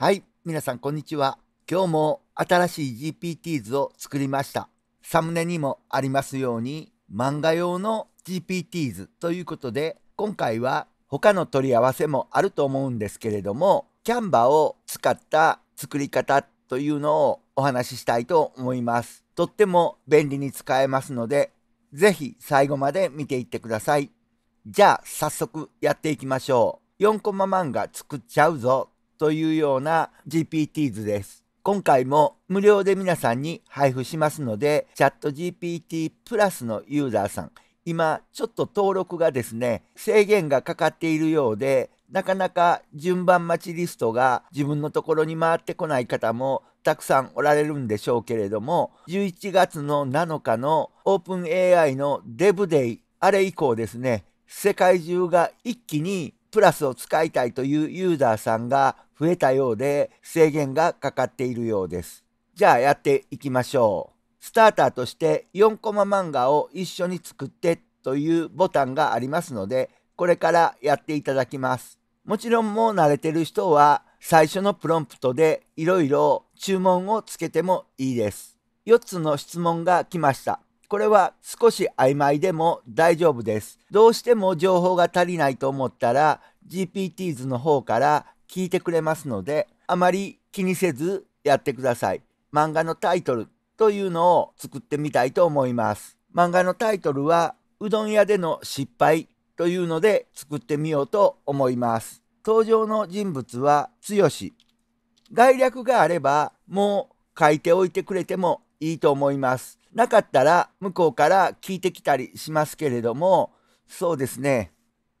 はい、皆さんこんにちは。今日も新しい GPT 図を作りました。サムネにもありますように、漫画用の GPT 図ということで、今回は他の取り合わせもあると思うんですけれども、キャンバーを使った作り方というのをお話ししたいと思います。とっても便利に使えますので、ぜひ最後まで見ていってください。じゃあ早速やっていきましょう。4コマ漫画作っちゃうぞというような GPT 図です。今回も無料で皆さんに配布しますので、チャット GPT プラスのユーザーさん、今ちょっと登録がですね、制限がかかっているようで、なかなか順番待ちリストが自分のところに回ってこない方もたくさんおられるんでしょうけれども、11月の7日の OpenAI のデブデイ、あれ以降ですね、世界中が一気にプラスを使いたいというユーザーさんが増えたようで制限がかかっているようです。じゃあやっていきましょう。スターターとして4コマ漫画を一緒に作ってというボタンがありますので、これからやっていただきます。もちろんもう慣れてる人は最初のプロンプトでいろいろ注文をつけてもいいです。4つの質問が来ました。これは少し曖昧でも大丈夫です。どうしても情報が足りないと思ったら GPTs の方から聞いてくれますので、あまり気にせずやってください。漫画のタイトルというのを作ってみたいと思います。漫画のタイトルは、うどん屋での失敗というので作ってみようと思います。登場の人物は剛。概略があれば、もう書いておいてくれてもいいと思います。なかったら向こうから聞いてきたりしますけれども、そうですね。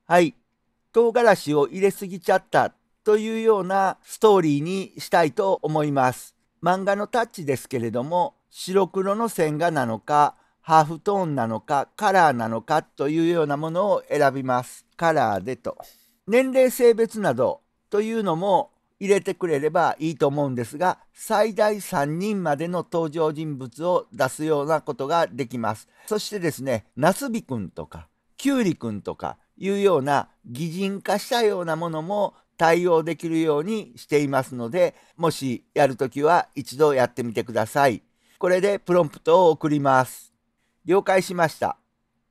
はい。唐辛子を入れすぎちゃったというようなストーリーにしたいと思います。漫画のタッチですけれども白黒の線画なのかハーフトーンなのかカラーなのかというようなものを選びます。カラーでと。年齢性別などというのも入れてくれればいいと思うんですが最大3人までの登場人物を出すようなことができます。そしてですねなすびくんとかきゅうりくんとかいうような擬人化したようなものも対応できるようにしていますので、もしやるときは一度やってみてください。これでプロンプトを送ります。了解しました。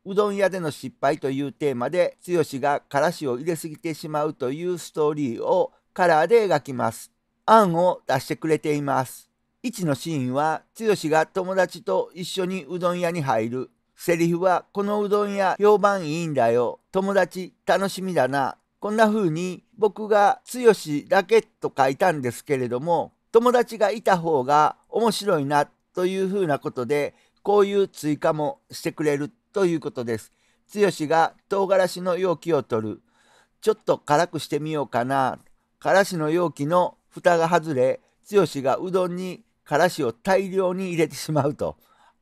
うどん屋での失敗というテーマで、剛がからしを入れすぎてしまうというストーリーをカラーで描きます。案を出してくれています。1のシーンは、剛が友達と一緒にうどん屋に入る。セリフは、このうどん屋評判いいんだよ。友達楽しみだな。こんな風に僕が「剛だけ」と書いたんですけれども友達がいた方が面白いなというふうなことでこういう追加もしてくれるということです。剛が唐辛子の容器を取る。ちょっと辛くしてみようかな。からしの容器の蓋が外れ、剛がうどんにからしを大量に入れてしまうと。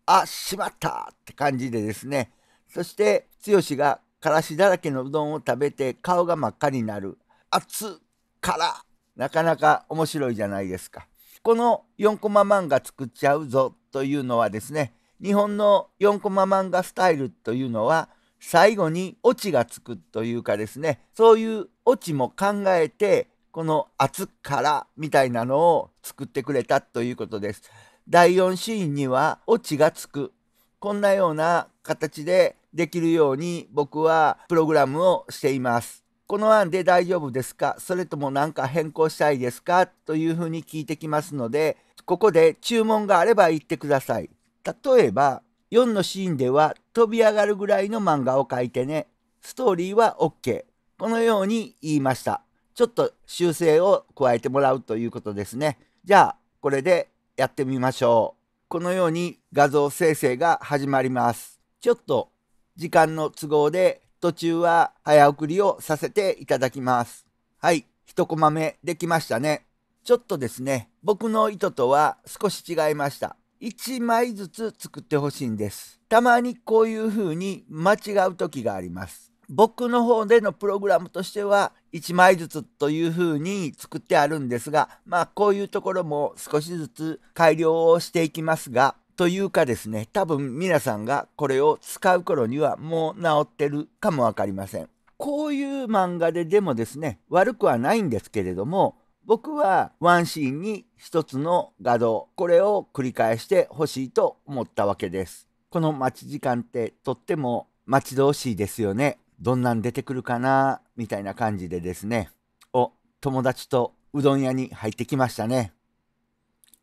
あ、しまったって感じでですね。そして剛がからしだらけのうどんを食べて顔が真っ赤になる。熱からなかなか面白いじゃないですか。この4コマ漫画作っちゃうぞというのはですね日本の4コマ漫画スタイルというのは最後にオチがつくというかですねそういうオチも考えてこの「厚から」みたいなのを作ってくれたということです。第4シーンにはオチがつくこんなような形でできるように僕はプログラムをしています。この案で大丈夫ですかそれとも何か変更したいですかというふうに聞いてきますので、ここで注文があれば言ってください。例えば、4のシーンでは飛び上がるぐらいの漫画を描いてね。ストーリーは OK。このように言いました。ちょっと修正を加えてもらうということですね。じゃあ、これでやってみましょう。このように画像生成が始まります。ちょっと時間の都合で途中は早送りをさせていただきます。はい、1コマ目できましたね。ちょっとですね、僕の糸とは少し違いました。1枚ずつ作ってほしいんです。たまにこういう風に間違う時があります。僕の方でのプログラムとしては1枚ずつという風に作ってあるんですが、まあこういうところも少しずつ改良をしていきますが、というかですね、多分皆さんがこれを使う頃にはもう治ってるかもわかりません。こういう漫画ででもですね、悪くはないんですけれども、僕はワンシーンに一つの画像、これを繰り返してほしいと思ったわけです。この待ち時間ってとっても待ち遠しいですよね。どんなん出てくるかなみたいな感じでですね。お、友達とうどん屋に入ってきましたね。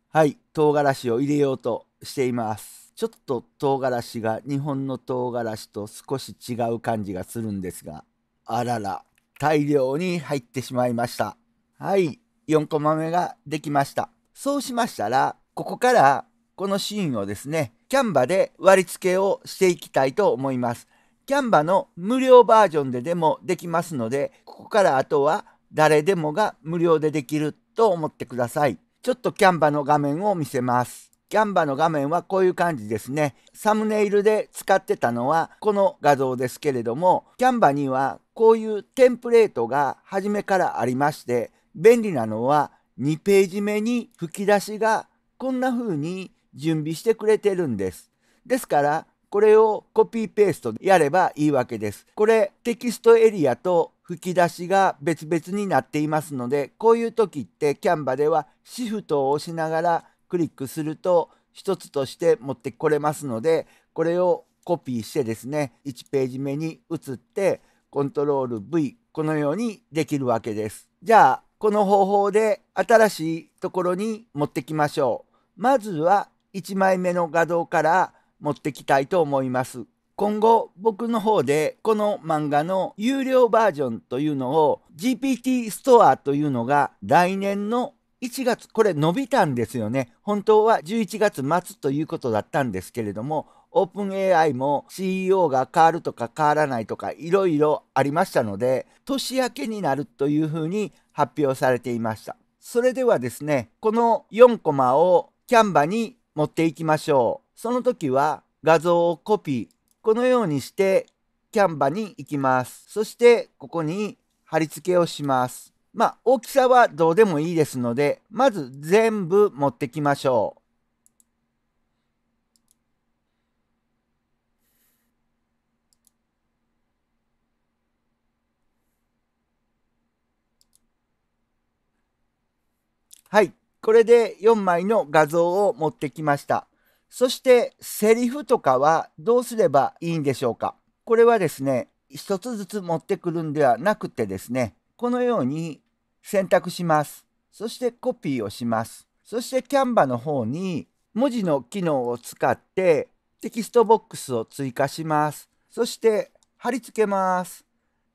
はい、唐辛子を入れようとしています。ちょっと唐辛子が日本の唐辛子と少し違う感じがするんですが、あらら、大量に入ってしまいました。はい、4コマ目ができました。そうしましたら、ここからこのシーンをですね、キャンバで割り付けをしていきたいと思います。キャンバの無料バージョンででもできますので、ここからあとは誰でもが無料でできると思ってください。ちょっとキャンバの画面を見せます。キャンバの画面はこういう感じですね。サムネイルで使ってたのはこの画像ですけれども、キャンバにはこういうテンプレートが初めからありまして、便利なのは2ページ目に吹き出しがこんな風に準備してくれてるんです。ですから、これをコピーペーストやればいいわけです。これテキストエリアと吹き出しが別々になっていますので、こういう時ってキャンバではシフトを押しながらクリックすると1つとして持ってこれますのでこれをコピーしてですね1ページ目に移ってコントロール V このようにできるわけです。じゃあこの方法で新しいところに持ってきましょう。まずは1枚目の画像から持ってきたいと思います。今後僕の方でこの漫画の有料バージョンというのを GPT ストアというのが来年の1月、これ伸びたんですよね。本当は11月末ということだったんですけれども、オープン AI も CEO が変わるとか変わらないとかいろいろありましたので、年明けになるというふうに発表されていました。それではですね、この4コマをキャンバに持っていきましょう。その時は画像をコピー。このようにしてキャンバに行きます。そしてここに貼り付けをします。まあ、大きさはどうでもいいですので、まず全部持ってきましょう。はい。これで4枚の画像を持ってきました。そして、セリフとかはどうすればいいんでしょうかこれはですね、一つずつ持ってくるんではなくてですね、このように選択します。そしてコピーをします。そして Canva の方に文字の機能を使ってテキストボックスを追加します。そして貼り付けます。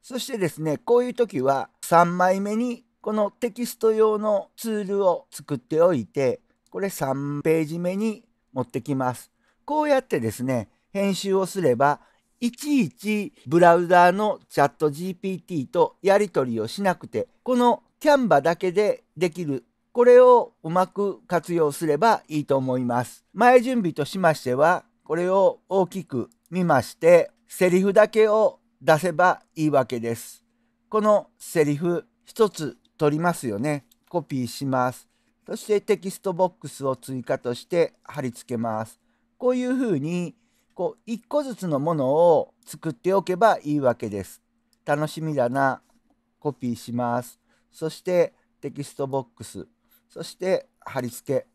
そしてですね、こういう時は3枚目にこのテキスト用のツールを作っておいて、これ3ページ目に持ってきます。こうやってですね、編集をすれば、いちいちブラウザーのチャット GPT とやり取りをしなくて、このキャンバだけでできるこれをうまく活用すればいいと思います。前準備としましては、これを大きく見まして、セリフだけを出せばいいわけです。このセリフ一つ取りますよね。コピーします。そしてテキストボックスを追加として貼り付けます。こういうふうに、こう、一個ずつのものを作っておけばいいわけです。楽しみだな。コピーします。そしてテキストボックス、そして貼り付け。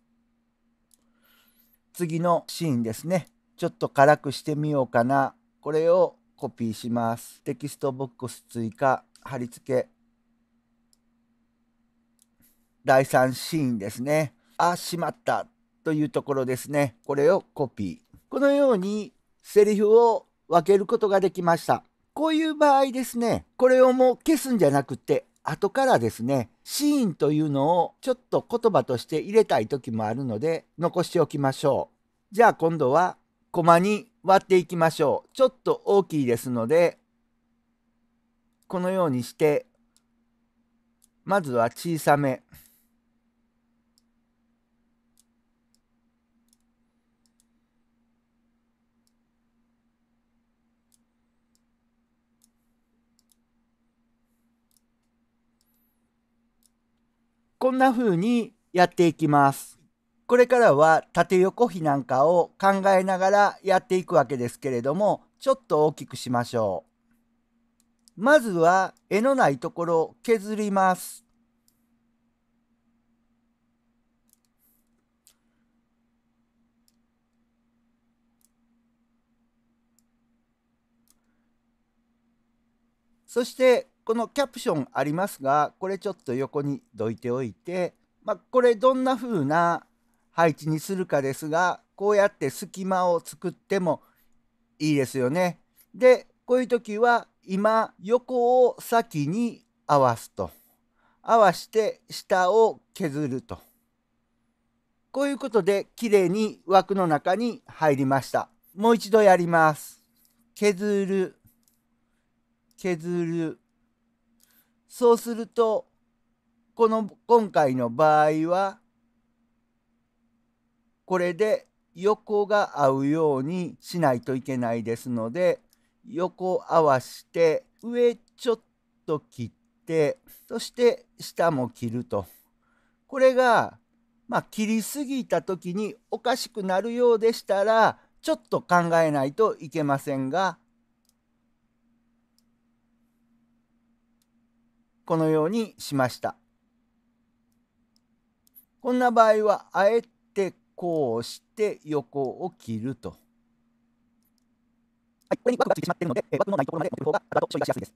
次のシーンですね。ちょっと辛くしてみようかな。これをコピーします。テキストボックス追加、貼り付け。第3シーンですね。あ、しまったというところですね。これをコピー。このようにセリフを分けることができました。こういう場合ですね、これをもう消すんじゃなくて、後からですねシーンというのをちょっと言葉として入れたい時もあるので残しておきましょう。じゃあ今度はコマに割っていきましょう。ちょっと大きいですのでこのようにしてまずは小さめ。こんな風にやっていきます。これからは縦横比なんかを考えながらやっていくわけですけれども、ちょっと大きくしましょう。まずは絵のないところを削ります。そしてこのキャプションありますが、これちょっと横にどいておいて、まあ、これどんな風な配置にするかですが、こうやって隙間を作ってもいいですよね。で、こういう時は今横を先に合わすと。合わして下を削ると。こういうことできれいに枠の中に入りました。もう一度やります。削る、削る。そうするとこの今回の場合はこれで横が合うようにしないといけないですので横合わして上ちょっと切ってそして下も切るとこれがまあ切りすぎた時におかしくなるようでしたらちょっと考えないといけませんがこのようにしました。こんな場合はあえてこうして横を切ると。はい、これに枠がついてしまっているので、枠のないところまで持ってる方が処理がしやすいです。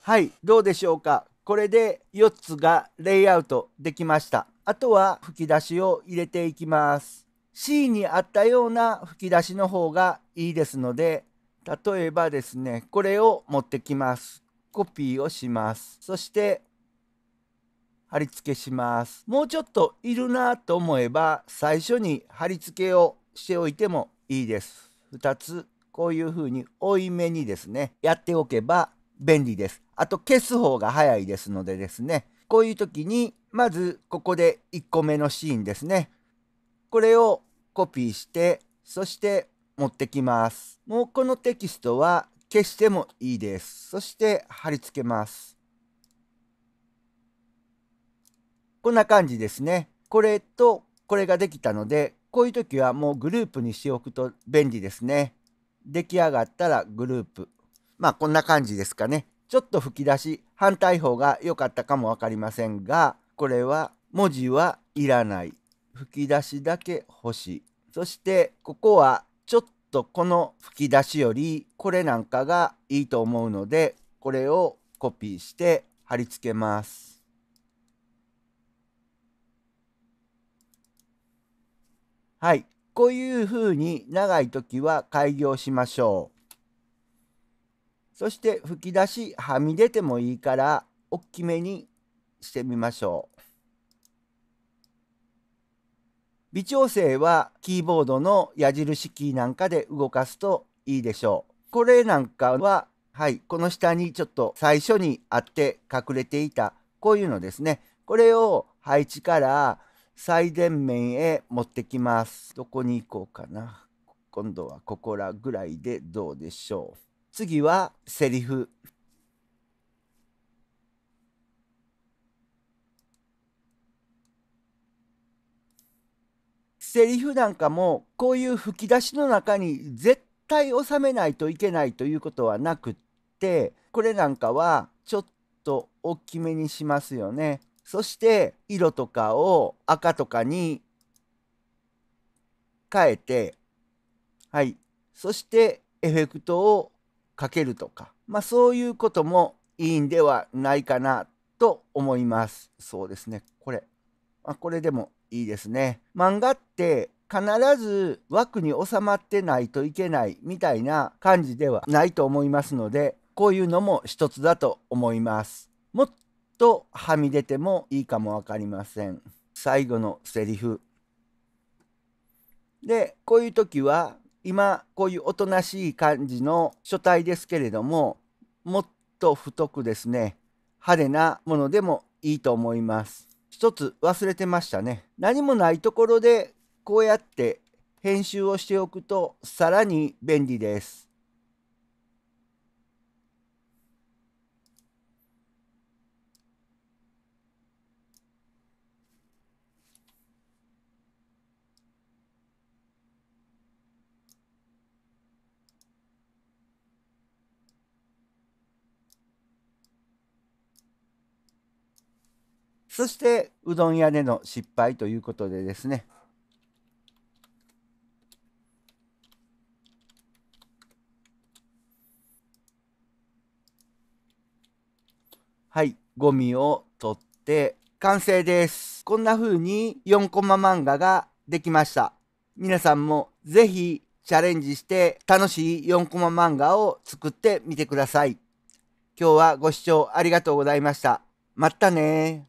はい、どうでしょうか。これで4つがレイアウトできました。あとは吹き出しを入れていきます。C にあったような吹き出しの方がいいですので、例えばですね、これを持ってきます。コピーをします。そして、貼り付けします。もうちょっといるなと思えば、最初に貼り付けをしておいてもいいです。2つ、こういうふうに多い目にですね、やっておけば便利です。あと消す方が早いですのでですね、こういう時に、まずここで1個目のシーンですね。これをコピーして、そして持ってきます。もうこのテキストは消してもいいです。そして貼り付けます。こんな感じですね。これとこれができたので、こういう時はもうグループにしておくと便利ですね。出来上がったらグループ。まあこんな感じですかね。ちょっと吹き出し、反対方が良かったかも分かりませんが、これは文字はいらない。吹き出しだけ欲しい。そしてここはちょっとこの吹き出しよりこれなんかがいいと思うのでこれをコピーして貼り付けます。はい。こういうふうに長い時は開業しましょう。そして吹き出しはみ出てもいいから大きめにしてみましょう。微調整はキーボードの矢印キーなんかで動かすといいでしょう。これなんかは、はい、この下にちょっと最初にあって隠れていた、こういうのですね。これを配置から最前面へ持ってきます。どこに行こうかな。今度はここらぐらいでどうでしょう。次はセリフ。セリフなんかもこういう吹き出しの中に絶対収めないといけないということはなくってこれなんかはちょっと大きめにしますよね。そして色とかを赤とかに変えてはいそしてエフェクトをかけるとかまあそういうこともいいんではないかなと思います。そうですねこれあこれでもいいですね。漫画って必ず枠に収まってないといけないみたいな感じではないと思いますので、こういうのも一つだと思います。もっとはみ出てもいいかもわかりません。最後のセリフ。で、こういう時は、今、こういうおとなしい感じの書体ですけれども、もっと太くですね、派手なものでもいいと思います。一つ忘れてましたね。何もないところでこうやって編集をしておくとさらに便利です。そしてうどん屋での失敗ということでですねはいゴミを取って完成ですこんな風に4コマ漫画ができました皆さんも是非チャレンジして楽しい4コマ漫画を作ってみてください今日はご視聴ありがとうございましたまたね